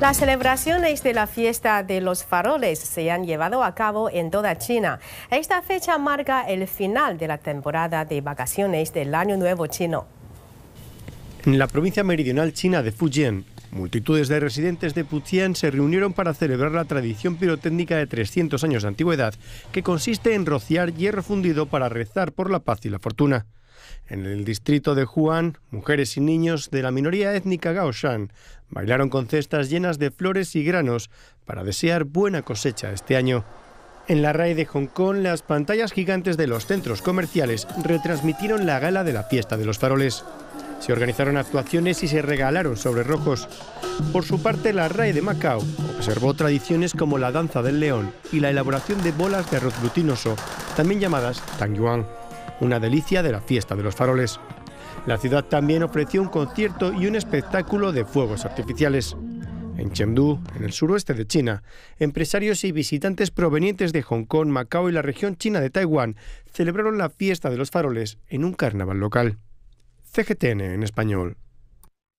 Las celebraciones de la fiesta de los faroles se han llevado a cabo en toda China. Esta fecha marca el final de la temporada de vacaciones del Año Nuevo chino. En la provincia meridional china de Fujian, Multitudes de residentes de putián se reunieron para celebrar la tradición pirotécnica de 300 años de antigüedad, que consiste en rociar hierro fundido para rezar por la paz y la fortuna. En el distrito de Juan, mujeres y niños de la minoría étnica Gaoshan bailaron con cestas llenas de flores y granos para desear buena cosecha este año. En la RAE de Hong Kong, las pantallas gigantes de los centros comerciales retransmitieron la gala de la fiesta de los faroles. Se organizaron actuaciones y se regalaron sobre rojos. Por su parte, la RAE de Macao observó tradiciones como la danza del león y la elaboración de bolas de arroz glutinoso, también llamadas tangyuan, una delicia de la fiesta de los faroles. La ciudad también ofreció un concierto y un espectáculo de fuegos artificiales. En Chengdu, en el suroeste de China, empresarios y visitantes provenientes de Hong Kong, Macao y la región china de Taiwán celebraron la fiesta de los faroles en un carnaval local. CGTN en español.